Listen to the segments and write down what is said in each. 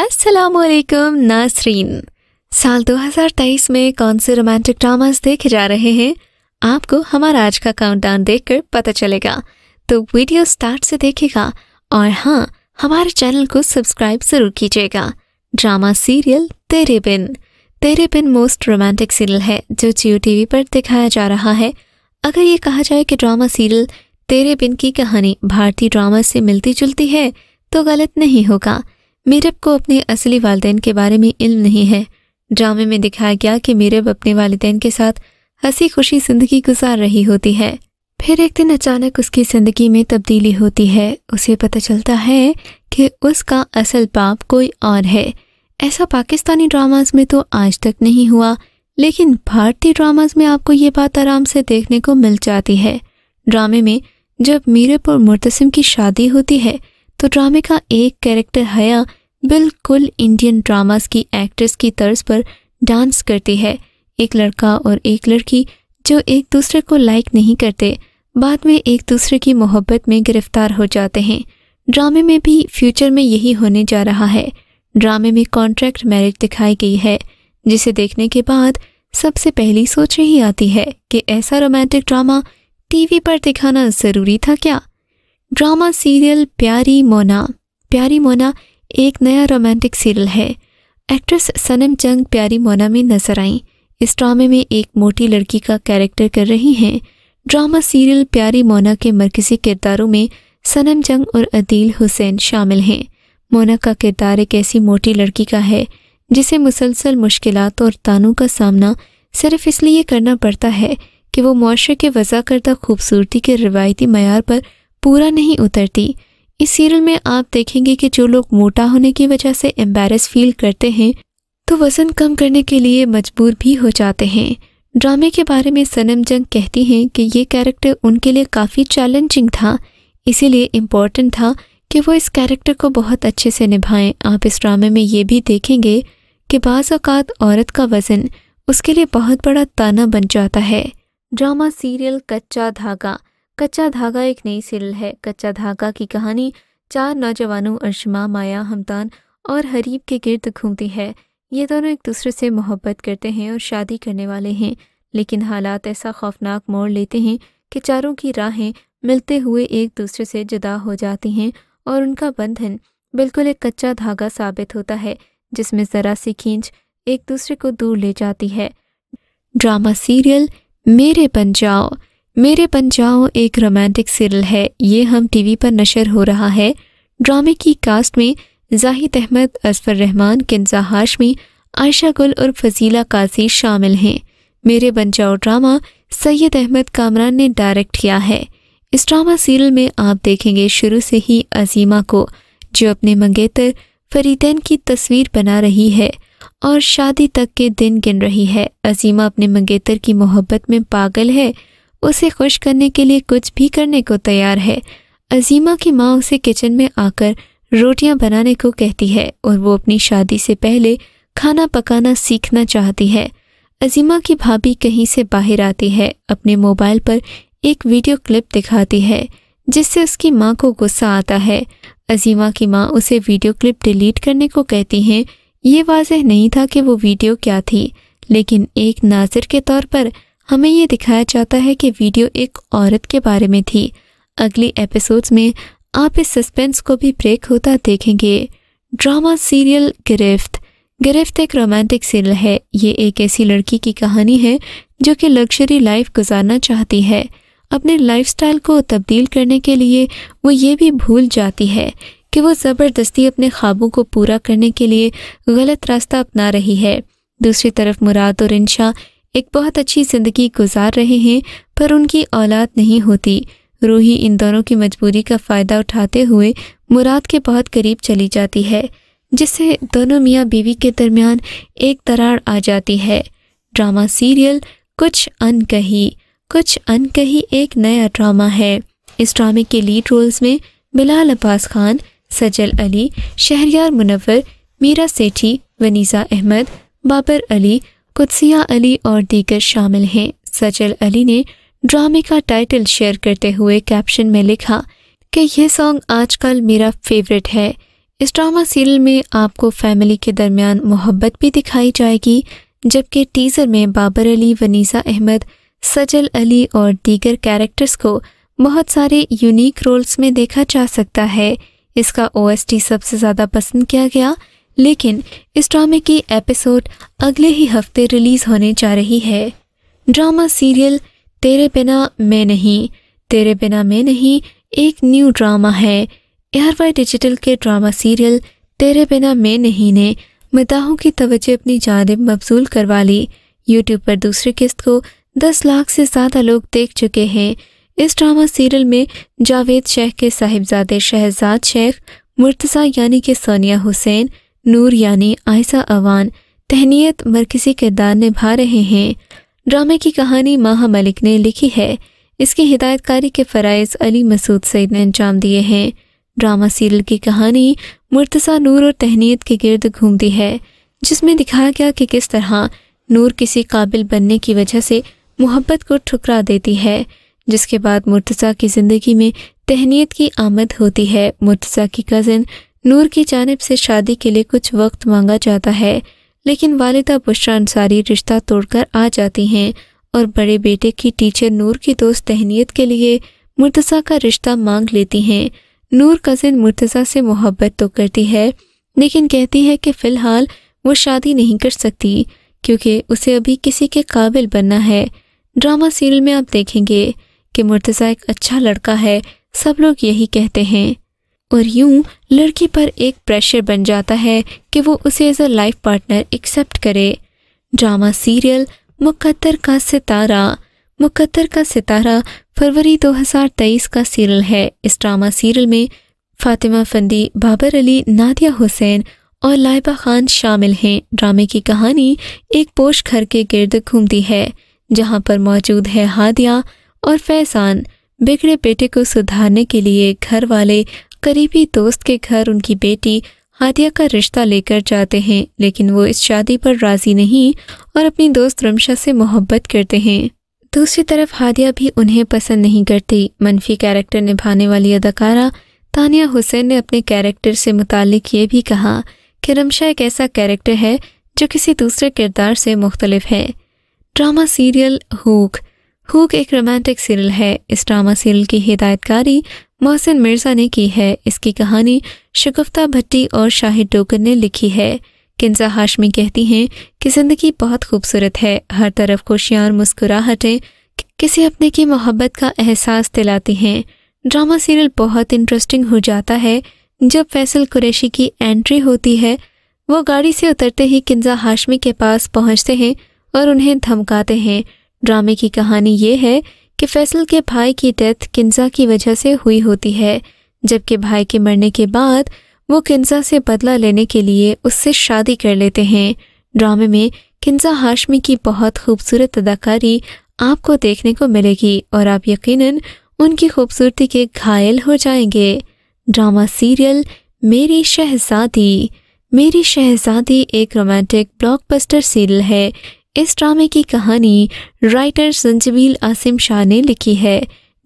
असलकुम नासरीन साल 2023 में कौन से रोमांटिक ड्रामास देखे जा रहे हैं आपको हमारा आज का काउंटडाउन देखकर पता चलेगा तो वीडियो स्टार्ट से देखेगा और हाँ हमारे चैनल को सब्सक्राइब जरूर कीजिएगा ड्रामा सीरियल तेरे बिन तेरे बिन मोस्ट रोमांटिक सीरियल है जो जियो टीवी पर दिखाया जा रहा है अगर ये कहा जाए कि ड्रामा सीरियल तेरे बिन की कहानी भारतीय ड्रामा से मिलती जुलती है तो गलत नहीं होगा मीरब को अपने असली वालदेन के बारे में इल्म नहीं है ड्रामे में दिखाया गया कि मीरब अपने वालदेन के साथ हंसी खुशी जिंदगी गुजार रही होती है फिर एक दिन अचानक उसकी जिंदगी में तब्दीली होती है उसे पता चलता है कि उसका असल बाप कोई और है ऐसा पाकिस्तानी ड्रामाज में तो आज तक नहीं हुआ लेकिन भारतीय ड्रामाज में आपको ये बात आराम से देखने को मिल जाती है ड्रामे में जब मीरब और मुर्तसिम की शादी होती है तो ड्रामे का एक कैरेक्टर हया बिल्कुल इंडियन ड्रामास की एक्ट्रेस की तर्ज पर डांस करती है एक लड़का और एक लड़की जो एक दूसरे को लाइक नहीं करते बाद में एक दूसरे की मोहब्बत में गिरफ्तार हो जाते हैं ड्रामे में भी फ्यूचर में यही होने जा रहा है ड्रामे में कॉन्ट्रैक्ट मैरिज दिखाई गई है जिसे देखने के बाद सबसे पहली सोच यही आती है कि ऐसा रोमांटिक ड्रामा टीवी पर दिखाना ज़रूरी था क्या ड्रामा सीरियल प्यारी मोना प्यारी मोना एक नया रोमांटिक सीरियल है एक्ट्रेस सनम चंग प्यारी मोना में नजर आई इस ड्रामे में एक मोटी लड़की का कैरेक्टर कर रही हैं ड्रामा सीरियल प्यारी मोना के मरकजी किरदारों में सनम जंग और अदील हुसैन शामिल हैं मोना का किरदार एक ऐसी मोटी लड़की का है जिसे मुसलसल मुश्किल और तानों का सामना सिर्फ इसलिए करना पड़ता है कि वो मुआरे के वज़ा करदा खूबसूरती के रिवायती मैार पर पूरा नहीं उतरती इस सीरियल में आप देखेंगे कि जो लोग मोटा होने की वजह से एम्बेरस फील करते हैं तो वजन कम करने के लिए मजबूर भी हो जाते हैं ड्रामे के बारे में सनम जंग कहती हैं कि ये कैरेक्टर उनके लिए काफ़ी चैलेंजिंग था इसीलिए इम्पॉर्टेंट था कि वो इस कैरेक्टर को बहुत अच्छे से निभाएं आप इस ड्रामे में ये भी देखेंगे कि बाज़ात औरत का वज़न उसके लिए बहुत बड़ा ताना बन जाता है ड्रामा सीरियल कच्चा धागा कच्चा धागा एक नई सीरियल है कच्चा धागा की कहानी चार नौजवानों अर्शमा माया हमदान और हरीब के गिर्द घूमती है ये दोनों एक दूसरे से मोहब्बत करते हैं और शादी करने वाले हैं लेकिन हालात ऐसा खौफनाक मोड़ लेते हैं कि चारों की राहें मिलते हुए एक दूसरे से जुदा हो जाती हैं और उनका बंधन बिल्कुल एक कच्चा धागा साबित होता है जिसमें ज़रा सी खींच एक दूसरे को दूर ले जाती है ड्रामा सीरियल मेरे बन जाओ मेरे बन जाओ एक रोमांटिक सीरियल है ये हम टीवी पर नशर हो रहा है ड्रामे की कास्ट में जाहिद अहमद असफर रहमान किन्जा हाशमी आयशा गुल और फजीला काजी शामिल हैं मेरे बन जाओ ड्रामा सैयद अहमद कामरान ने डायरेक्ट किया है इस ड्रामा सीरियल में आप देखेंगे शुरू से ही अजीमा को जो अपने मंगेतर फरीदैन की तस्वीर बना रही है और शादी तक के दिन गिन रही है अजीमा अपने मंगेतर की मोहब्बत में पागल है उसे खुश करने के लिए कुछ भी करने को तैयार है अजीमा की माँ उसे किचन में आकर रोटियां बनाने को कहती है और वो अपनी शादी से पहले खाना पकाना सीखना चाहती है अजीमा की भाभी कहीं से बाहर आती है अपने मोबाइल पर एक वीडियो क्लिप दिखाती है जिससे उसकी माँ को गुस्सा आता है अजीमा की माँ उसे वीडियो क्लिप डिलीट करने को कहती हैं ये वाजह नहीं था कि वो वीडियो क्या थी लेकिन एक नाजिर के तौर पर हमें ये दिखाया जाता है कि वीडियो एक औरत के बारे में थी अगली एपिसोड्स में आप इस सस्पेंस को भी ब्रेक होता देखेंगे ड्रामा सीरियल गिरफ्त गिरफ्त एक रोमांटिक सीरियल है ये एक ऐसी लड़की की कहानी है जो कि लग्जरी लाइफ गुजारना चाहती है अपने लाइफस्टाइल को तब्दील करने के लिए वो ये भी भूल जाती है कि वो ज़बरदस्ती अपने ख्वाबों को पूरा करने के लिए गलत रास्ता अपना रही है दूसरी तरफ मुराद और इंशा एक बहुत अच्छी जिंदगी गुजार रहे हैं पर उनकी औलाद नहीं होती रूही इन दोनों की मजबूरी का फ़ायदा उठाते हुए मुराद के बहुत करीब चली जाती है जिससे दोनों मियाँ बीवी के दरमियान एक दरार आ जाती है ड्रामा सीरियल कुछ अनकही कुछ अनकही एक नया ड्रामा है इस ड्रामे के लीड रोल्स में बिलाल अब्बास खान सजल अली शहरियार मुनवर मीरा सेठी वनीसा अहमद बाबर अली कुत्सिया अली और दीगर शामिल हैं सजल अली ने ड्रामे का टाइटल शेयर करते हुए कैप्शन में लिखा कि यह सॉन्ग आजकल मेरा फेवरेट है इस ड्रामा सीरियल में आपको फैमिली के दरमियान मोहब्बत भी दिखाई जाएगी जबकि टीज़र में बाबर अली वनीसा अहमद सजल अली और दीगर कैरेक्टर्स को बहुत सारे यूनिक रोल्स में देखा जा सकता है इसका ओएसटी सबसे ज़्यादा पसंद किया गया लेकिन इस ड्रामे की एपिसोड अगले ही हफ्ते रिलीज होने जा रही है ड्रामा सीरियल तेरे बिना मैं नहीं तेरे बिना मैं नहीं एक न्यू ड्रामा है एआरवाई डिजिटल के ड्रामा सीरियल तेरे बिना मैं नहीं ने मदाहों की तवज्जो अपनी जानब मबजूल करवा ली यूट्यूब पर दूसरी किस्त को दस लाख से ज़्यादा लोग देख चुके हैं इस ड्रामा सीरियल में जावेद शेख के साहिबजादे शहजाद शेख मुर्तज़ा यानी के सोनिया हुसैन नूर यानी आयसा अवान तहनीत मरकजी किरदार निभा रहे हैं ड्रामे की कहानी माह मलिक ने लिखी है इसकी हिदायतकारी के फ़रज़ अली मसूद सईद ने अंजाम दिए हैं ड्रामा सीरियल की कहानी मुर्तसा नूर और तहनीत के गर्द घूमती है जिसमें दिखाया गया कि किस तरह नूर किसी काबिल बनने की वजह से मोहब्बत को ठुकरा देती है जिसके बाद मुर्तज़ा की ज़िंदगी में तहनीत की आमद होती है मुर्तज़ा की कज़न नूर की जानब से शादी के लिए कुछ वक्त मांगा जाता है लेकिन वालिदा बुशरा अंसारी रिश्ता तोड़कर आ जाती हैं और बड़े बेटे की टीचर नूर की दोस्त तहनीत के लिए मुर्तज़ा का रिश्ता मांग लेती हैं नूर कज़िन मुर्तज़ा से मोहब्बत तो करती है लेकिन कहती है कि फ़िलहाल वो शादी नहीं कर सकती क्योंकि उसे अभी किसी के काबिल बनना है ड्रामा सीरियल में आप देखेंगे कि मुर्तज़ा एक अच्छा लड़का है सब लोग यही कहते हैं और यूं लड़की पर एक प्रेशर बन जाता है कि वो उसे as a life partner accept करे ड्रामा सीरियल मुकद्दर का सितारा मुकद्दर का सितारा फरवरी 2023 का सीरियल है इस ड्रामा सीरियल में फातिमा फंदी बाबर अली नादिया हुसैन और लाइबा खान शामिल हैं ड्रामे की कहानी एक पोश घर के गिर्द घूमती है जहाँ पर मौजूद है हादिया और फैसान बिगड़े बेटे को सुधारने के लिए घर वाले करीबी दोस्त के घर उनकी बेटी हादिया का रिश्ता लेकर जाते हैं लेकिन वो इस शादी पर राजी नहीं और अपनी दोस्त रमशा से मोहब्बत करते हैं दूसरी तरफ हादिया भी उन्हें पसंद नहीं करती मनफी कैरेक्टर निभाने वाली अदाकारा तानिया हुसैन ने अपने कैरेक्टर से मुतालिक ये भी कहा कि रमशा एक ऐसा कैरेक्टर है जो किसी दूसरे किरदार से मुख्तलिफ है ड्रामा सीरियल हुक हुक एक रोमांटिक सीरियल है इस ड्रामा सीरियल की हिदायतकारी मोहसिन मिर्जा ने की है इसकी कहानी शगुफ्ता भट्टी और शाहिद डोकर ने लिखी है किन्जा हाशमी कहती हैं कि ज़िंदगी बहुत खूबसूरत है हर तरफ खुशियाँ और मुस्कुराहटें किसी अपने की मोहब्बत का एहसास दिलाती हैं ड्रामा सीरियल बहुत इंटरेस्टिंग हो जाता है जब फैसल कुरैशी की एंट्री होती है वो गाड़ी से उतरते ही किन्जा हाशमी के पास पहुंचते हैं और उन्हें धमकाते हैं ड्रामे की कहानी ये है कि फैसल के भाई की डेथ किन्जा की वजह से हुई होती है जबकि भाई के मरने के बाद वो किन्जा से बदला लेने के लिए उससे शादी कर लेते हैं ड्रामे में किन्जा हाशमी की बहुत खूबसूरत अदाकारी आपको देखने को मिलेगी और आप यकीनन उनकी खूबसूरती के घायल हो जाएंगे ड्रामा सीरियल मेरी शहजादी मेरी शहजादी एक रोमांटिक ब्लॉकबस्टर सीरियल है इस ड्रामे की कहानी राइटर संजमील आसिम शाह ने लिखी है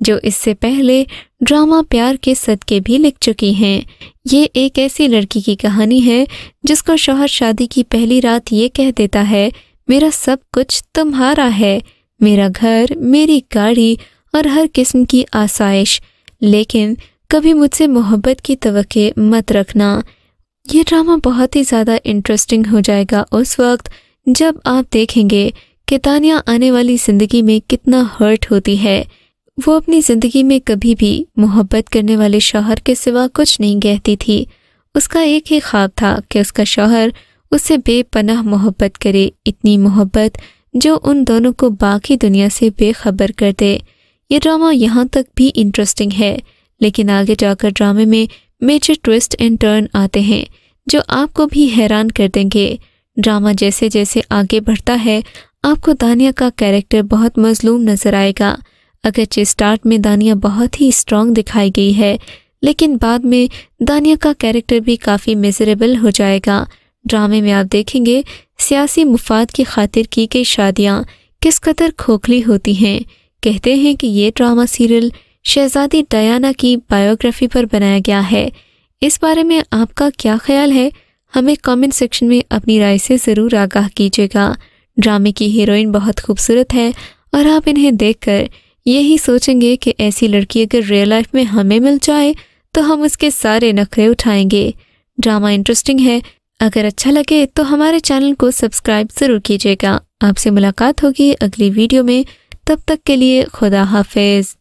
जो इससे पहले ड्रामा प्यार के सदके भी लिख चुकी हैं ये एक ऐसी लड़की की कहानी है जिसको शोहर शादी की पहली रात ये कह देता है मेरा सब कुछ तुम्हारा है मेरा घर मेरी गाड़ी और हर किस्म की आसाइश लेकिन कभी मुझसे मोहब्बत की तो मत रखना ये ड्रामा बहुत ही ज़्यादा इंटरेस्टिंग हो जाएगा उस वक्त जब आप देखेंगे कि तानिया आने वाली जिंदगी में कितना हर्ट होती है वो अपनी जिंदगी में कभी भी मोहब्बत करने वाले शौहर के सिवा कुछ नहीं कहती थी उसका एक ही ख्वाब था कि उसका शौहर उससे बेपनाह मोहब्बत करे इतनी मोहब्बत जो उन दोनों को बाकी दुनिया से बेखबर कर दे ये ड्रामा यहाँ तक भी इंटरेस्टिंग है लेकिन आगे जाकर ड्रामे में मेजर ट्विस्ट एंड टर्न आते हैं जो आपको भी हैरान कर देंगे ड्रामा जैसे जैसे आगे बढ़ता है आपको दानिया का कैरेक्टर बहुत मजलूम नजर आएगा अगरचे स्टार्ट में दानिया बहुत ही स्ट्रांग दिखाई गई है लेकिन बाद में दानिया का कैरेक्टर भी काफ़ी मेजरेबल हो जाएगा ड्रामे में आप देखेंगे सियासी मुफाद की खातिर की गई शादियाँ किस कदर खोखली होती हैं कहते हैं कि ये ड्रामा सीरियल शहजादी डयाना की बायोग्राफी पर बनाया गया है इस बारे में आपका क्या ख्याल है हमें कमेंट सेक्शन में अपनी राय से ज़रूर आगाह कीजिएगा ड्रामे की हीरोइन बहुत खूबसूरत है और आप इन्हें देखकर यही सोचेंगे कि ऐसी लड़की अगर रियल लाइफ में हमें मिल जाए तो हम उसके सारे नखरे उठाएंगे ड्रामा इंटरेस्टिंग है अगर अच्छा लगे तो हमारे चैनल को सब्सक्राइब ज़रूर कीजिएगा आपसे मुलाकात होगी अगली वीडियो में तब तक के लिए खुदा हाफिज़